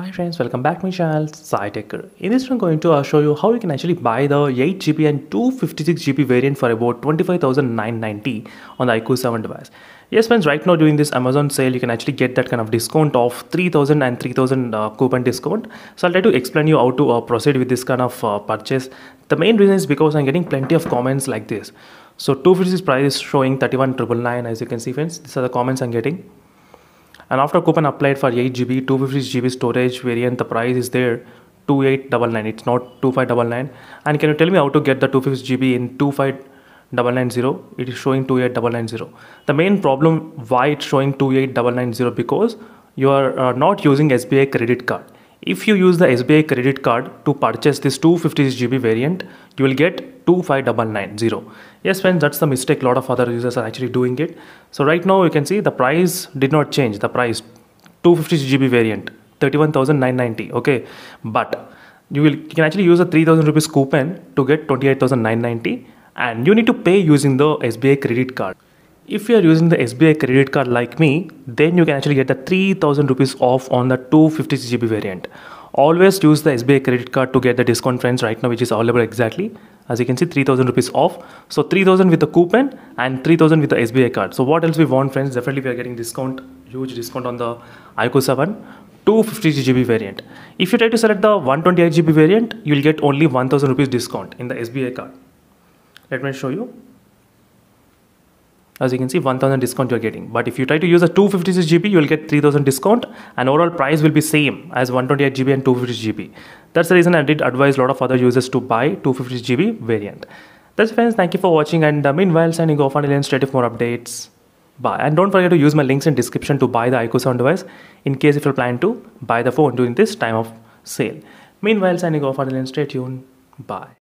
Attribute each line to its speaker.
Speaker 1: Hi friends, welcome back to my channel SciTaker. In this one, I'm going to uh, show you how you can actually buy the 8GB and 256GB variant for about 25,990 on the IQ7 device. Yes friends, right now during this Amazon sale, you can actually get that kind of discount of 3000 and 3000 uh, coupon discount. So I'll try to explain you how to uh, proceed with this kind of uh, purchase. The main reason is because I'm getting plenty of comments like this. So 256 price is showing 31,999 as you can see friends. These are the comments I'm getting and after coupon applied for 8GB 256GB storage variant the price is there 2899 it's not 2599 and can you tell me how to get the 256GB in 25990 it is showing 2890. the main problem why it's showing 28990 because you are uh, not using SBI credit card if you use the SBI credit card to purchase this 256GB variant, you will get 25990. Yes friends, that's the mistake lot of other users are actually doing it. So right now you can see the price did not change, the price 256GB variant 31990, okay? But you will you can actually use a 3000 rupees coupon to get 28990 and you need to pay using the SBI credit card. If you are using the SBI credit card like me, then you can actually get the 3000 rupees off on the 256GB variant. Always use the SBI credit card to get the discount friends right now which is available exactly. As you can see 3000 rupees off. So 3000 with the coupon and 3000 with the SBI card. So what else we want friends? Definitely we are getting discount, huge discount on the ICO 7. 250GB variant. If you try to select the 128GB variant, you will get only 1000 rupees discount in the SBI card. Let me show you as you can see 1000 discount you're getting but if you try to use a 256 gb you will get 3000 discount and overall price will be same as 128 gb and 256 gb that's the reason i did advise a lot of other users to buy 256 gb variant that's friends thank you for watching and uh, meanwhile signing off and straight for more updates Bye. and don't forget to use my links in description to buy the iq Sound device in case if you're planning to buy the phone during this time of sale meanwhile signing off and stay tuned bye